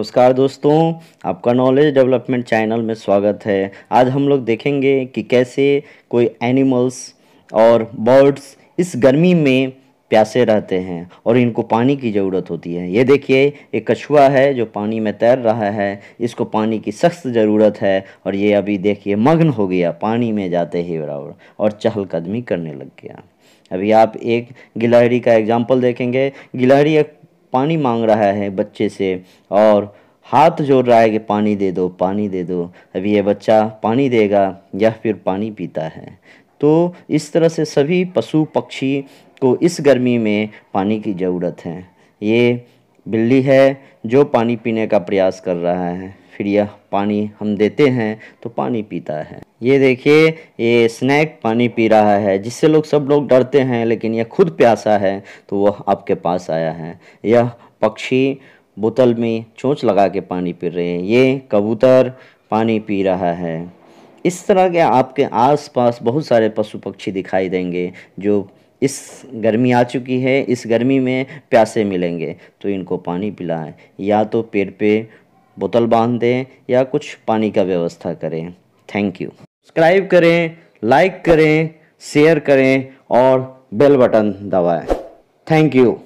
नमस्कार दोस्तों आपका नॉलेज डेवलपमेंट चैनल में स्वागत है आज हम लोग देखेंगे कि कैसे कोई एनिमल्स और बर्ड्स इस गर्मी में प्यासे रहते हैं और इनको पानी की ज़रूरत होती है ये देखिए एक कछुआ है जो पानी में तैर रहा है इसको पानी की सख्त ज़रूरत है और ये अभी देखिए मग्न हो गया पानी में जाते ही बराबर और चहलकदमी करने लग गया अभी आप एक गिलहरी का एग्जाम्पल देखेंगे गिलहरी एक पानी मांग रहा है बच्चे से और हाथ जोड़ रहा है कि पानी दे दो पानी दे दो अभी यह बच्चा पानी देगा या फिर पानी पीता है तो इस तरह से सभी पशु पक्षी को इस गर्मी में पानी की ज़रूरत है ये बिल्ली है जो पानी पीने का प्रयास कर रहा है फिर यह पानी हम देते हैं तो पानी पीता है ये देखिए ये स्नैक पानी पी रहा है जिससे लोग सब लोग डरते हैं लेकिन यह खुद प्यासा है तो वह आपके पास आया है यह पक्षी बोतल में चोंच लगा के पानी पी रहे हैं ये कबूतर पानी पी रहा है इस तरह के आपके आसपास बहुत सारे पशु पक्षी दिखाई देंगे जो इस गर्मी आ चुकी है इस गर्मी में प्यासे मिलेंगे तो इनको पानी पिलाएं या तो पेड़ पे बोतल बांध दें या कुछ पानी का व्यवस्था करें थैंक यू सब्सक्राइब करें लाइक करें शेयर करें और बेल बटन दबाएं थैंक यू